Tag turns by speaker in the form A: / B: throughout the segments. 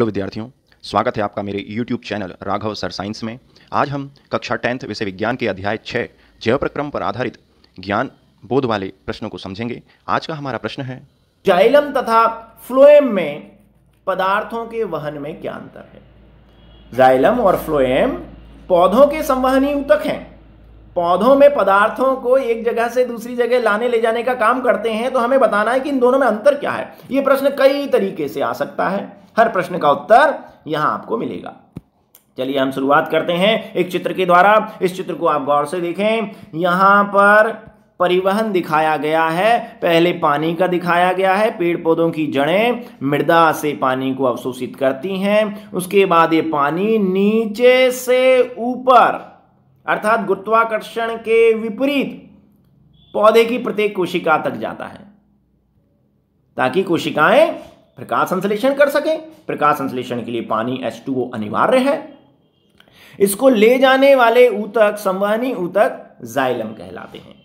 A: hello विद्यार्थियों स्वागत है आपका मेरे YouTube channel Raghav sir science में आज हम कक्षा टेंथ विषय विज्ञान के अध्याय छः जैव प्रक्रम पर आधारित ज्ञान बोध वाले प्रश्नों को समझेंगे आज का हमारा प्रश्न है जाइलम तथा फ्लोएम में पदार्थों के वहन में क्या अंतर है जाइलम और फ्लोएम पौधों के संवहनी ऊतक हैं पौधों में पदार्थों को एक जगह से दूसरी जगह लाने ले जाने का काम करते हैं तो हमें बताना है कि इन दोनों में अंतर क्या है ये प्रश्न कई तरीके से आ सकता है हर प्रश्न का उत्तर यहां आपको मिलेगा चलिए हम शुरुआत करते हैं एक चित्र के द्वारा इस चित्र को आप गौर से देखें यहां पर परिवहन दिखाया गया है पहले पानी का दिखाया गया है पेड़ पौधों की जड़ें मृदा से पानी को अवशोषित करती हैं उसके बाद ये पानी नीचे से ऊपर अर्थात गुरुत्वाकर्षण के विपरीत पौधे की प्रत्येक कोशिका तक जाता है ताकि कोशिकाएं प्रकाश संश्लेषण कर सके प्रकाश संश्लेषण के लिए पानी H2O अनिवार्य है इसको ले जाने वाले ऊतक संवहनी ऊतक जाइलम कहलाते हैं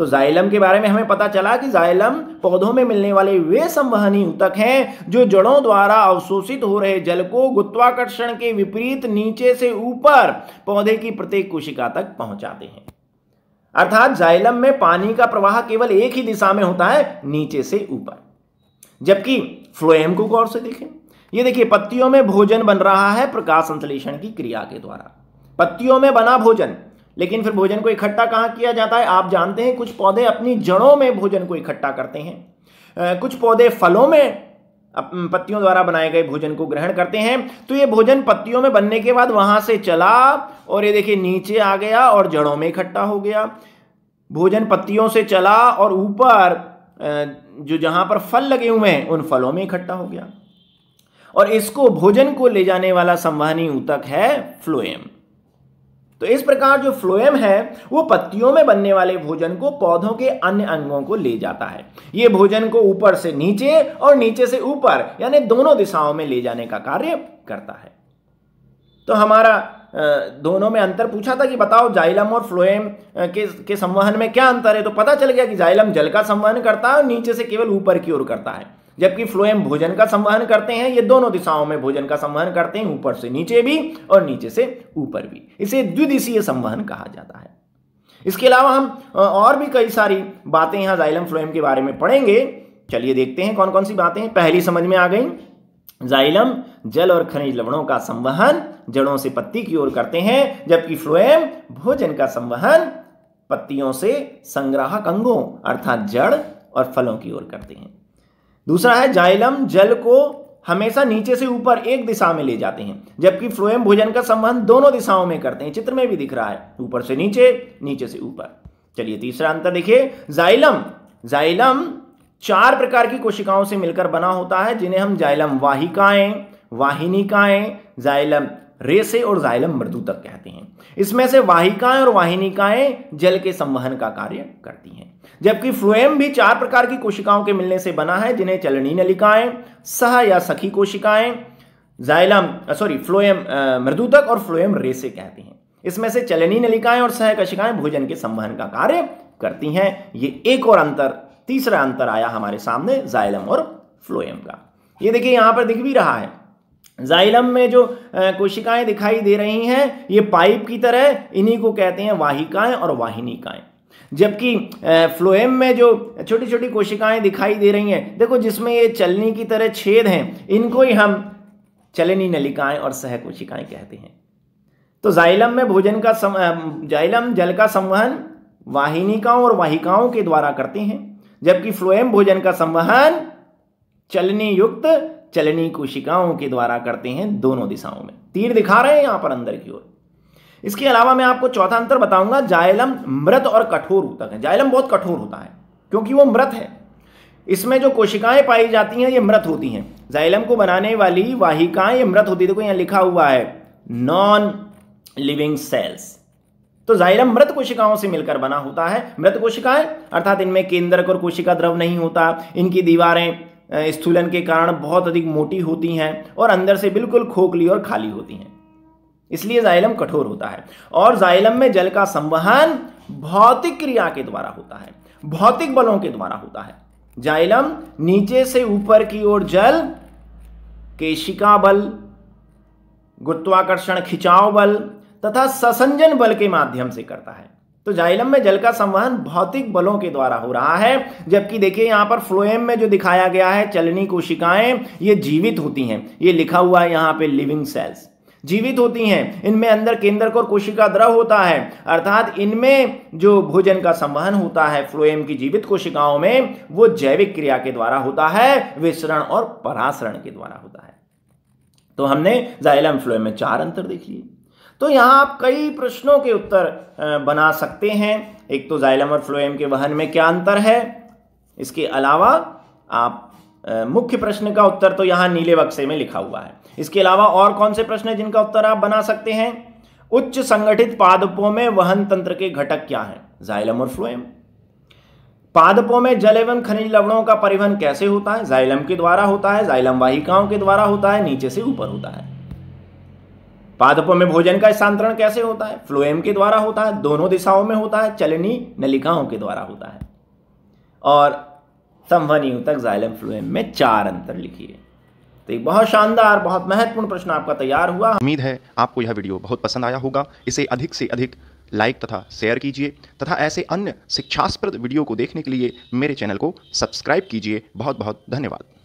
A: तो जाइलम के बारे में हमें पता चला कि जाइलम पौधों में मिलने वाले वे संवहनी ऊतक हैं जो जड़ों द्वारा अवशोषित हो रहे जल को गुत्वाकर्षण के विपरीत नीचे से ऊपर पौधे की प्रत्येक कोशिका तक पहुंचाते हैं अर्थात जाइलम में पानी का प्रवाह केवल एक ही दिशा में होता है नीचे से ऊपर जबकि फ्लोएम को गौर से देखें ये देखिए पत्तियों में भोजन बन रहा है प्रकाश संश्लेषण की क्रिया के द्वारा पत्तियों में बना भोजन लेकिन फिर भोजन को इकट्ठा कहाँ किया जाता है आप जानते हैं कुछ पौधे अपनी जड़ों में भोजन को इकट्ठा करते हैं कुछ पौधे फलों में पत्तियों द्वारा बनाए गए भोजन को ग्रहण करते हैं तो ये भोजन पत्तियों में बनने के बाद वहां से चला और ये देखिए नीचे आ गया और जड़ों में इकट्ठा हो गया भोजन पत्तियों से चला और ऊपर जो जहां पर फल लगे हुए हैं उन फलों में इकट्ठा हो गया और इसको भोजन को ले जाने वाला संवहनी ऊतक है फ्लोएम तो इस प्रकार जो फ्लोएम है वो पत्तियों में बनने वाले भोजन को पौधों के अन्य अंगों को ले जाता है ये भोजन को ऊपर से नीचे और नीचे से ऊपर यानी दोनों दिशाओं में ले जाने का कार्य करता है तो हमारा दोनों में अंतर पूछा था कि बताओ जाइलम और फ्लोएम के के संवहन में क्या अंतर है तो पता चल गया कि जाइलम जल का संवहन करता है और नीचे से केवल ऊपर की ओर करता है जबकि फ्लोएम भोजन का संवहन करते हैं ये दोनों दिशाओं में भोजन का संवहन करते हैं ऊपर से नीचे भी और नीचे से ऊपर भी इसे द्विदिशीय संवहन कहा जाता है इसके अलावा हम और भी कई सारी बातें यहां जाइलम फ्लोएम के बारे में पढ़ेंगे चलिए देखते हैं कौन कौन सी बातें पहली समझ में आ गई जाइलम जल और खनिज लवणों का संवहन जड़ों से पत्ती की ओर करते हैं जबकि फ्लोएम भोजन का संवहन पत्तियों से संग्राहक अंगों अर्थात जड़ और फलों की ओर करते हैं दूसरा है जाइलम जल को हमेशा नीचे से ऊपर एक दिशा में ले जाते हैं जबकि फ्लोएम भोजन का संबंध दोनों दिशाओं में करते हैं चित्र में भी दिख रहा है ऊपर से नीचे नीचे से ऊपर चलिए तीसरा अंतर देखिए जाइलम जाइलम चार प्रकार की कोशिकाओं से मिलकर बना होता है जिन्हें हम जाइलम वाहिकाएं वाहिनिकाएं जाइलम रेसे और जाइलम मृदु तक कहते हैं इसमें से वाहिकाएं और वाहिनिकाएं जल के संवहन का कार्य करती हैं जबकि फ्लोएम भी चार प्रकार की कोशिकाओं के मिलने से बना है जिन्हें चलनी नलिकाएं सह या सखी कोशिकाएं जाइलम सॉरी फ्लोएम मृदुतक और फ्लोएम रेसे कहते हैं इसमें से चलनी नलिकाएं और सह कशिकाएं भोजन के संवहन का कार्य करती हैं ये एक और अंतर तीसरा अंतर आया हमारे सामने जाइलम और फ्लोएम का ये देखिए यहां पर दिख भी रहा है जाइलम में जो कोशिकाएं दिखाई दे रही हैं ये पाइप की तरह इन्हीं को कहते हैं वाहिकाएं और वाहिनिकाएं जबकि फ्लोएम में जो छोटी छोटी कोशिकाएं दिखाई दे रही हैं देखो जिसमें ये चलनी की तरह छेद हैं इनको ही हम चलनी नलिकाएं और सह कोशिकाएं कहते हैं तो जाइलम में भोजन का सम जाइलम जल का संवहन वाहिनिकाओं और वाहिकाओं के द्वारा करते हैं जबकि फ्लोएम भोजन का संवहन चलनी युक्त चलनी कोशिकाओं के द्वारा करते हैं दोनों दिशाओं में तीर दिखा रहे हैं यहां पर अंदर की ओर इसके अलावा मैं आपको चौथा अंतर बताऊंगा जायलम मृत और कठोर ऊतक है जायलम बहुत कठोर होता है क्योंकि वो मृत है इसमें जो कोशिकाएं पाई जाती हैं ये मृत होती हैं जायलम को बनाने वाली वाहिकाएं ये मृत होती है देखो यहाँ लिखा हुआ है नॉन लिविंग सेल्स तो जायलम मृत कोशिकाओं से मिलकर बना होता है मृत कोशिकाएं अर्थात इनमें केंद्रक और कोशिका द्रव नहीं होता इनकी दीवारें स्थूलन के कारण बहुत अधिक मोटी होती हैं और अंदर से बिल्कुल खोखली और खाली होती हैं इसलिए जाइलम कठोर होता है और जाइलम में जल का संवहन भौतिक क्रिया के द्वारा होता है भौतिक बलों के द्वारा होता है जाइलम नीचे से ऊपर की ओर जल केशिका बल गुरुत्वाकर्षण खिंचाव बल तथा ससंजन बल के माध्यम से करता है तो जाइलम में जल का संवहन भौतिक बलों के द्वारा हो रहा है जबकि देखिए यहां पर फ्लोएम में जो दिखाया गया है चलनी कोशिकाएं ये जीवित होती हैं ये लिखा हुआ है यहां पे लिविंग सेल्स जीवित होती हैं इनमें अंदर केंद्रक और कोशिका द्रव होता है अर्थात इनमें जो भोजन का संवहन होता है फ्लोएम की जीवित कोशिकाओं में वो जैविक क्रिया के द्वारा होता है विसरण और परासरण के द्वारा होता है तो हमने जाइलम फ्लोएम में चार अंतर देख लिए तो यहाँ आप कई प्रश्नों के उत्तर बना सकते हैं एक तो जाइलम और फ्लोएम के वहन में क्या अंतर है इसके अलावा आप मुख्य प्रश्न का उत्तर तो यहाँ नीले बक्से में लिखा हुआ है इसके अलावा और कौन से प्रश्न हैं जिनका उत्तर आप बना सकते हैं उच्च संगठित पादपों में वहन तंत्र के घटक क्या हैं जाइलम और फ्लोएम पादपों में जल एवं खनिज लवणों का परिवहन कैसे होता है जाइलम के द्वारा होता है जाइलम वाहिकाओं के द्वारा होता है नीचे से ऊपर होता है पादपों में भोजन का स्थानांतरण कैसे होता है फ्लोएम के द्वारा होता है दोनों दिशाओं में होता है चलनी नलिकाओं के द्वारा होता है और संवनी तक जाइलम फ्लोएम में चार अंतर लिखिए तो एक बहुत शानदार बहुत महत्वपूर्ण प्रश्न आपका तैयार हुआ उम्मीद है आपको यह वीडियो बहुत पसंद आया होगा इसे अधिक से अधिक लाइक तथा शेयर कीजिए तथा ऐसे अन्य शिक्षास्प्रद वीडियो को देखने के लिए मेरे चैनल को सब्सक्राइब कीजिए बहुत बहुत धन्यवाद